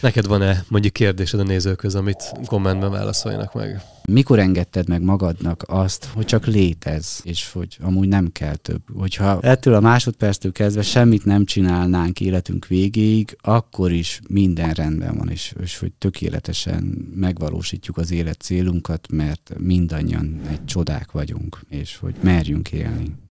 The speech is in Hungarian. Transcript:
Neked van-e mondjuk kérdésed a nézőköz, amit kommentben válaszoljanak meg? Mikor engedted meg magadnak azt, hogy csak létez, és hogy amúgy nem kell több? Hogyha ettől a másodperctől kezdve semmit nem csinálnánk életünk végéig, akkor is minden rendben van, és, és hogy tökéletesen megvalósítjuk az élet célunkat, mert mindannyian egy csodák vagyunk, és hogy merjünk élni.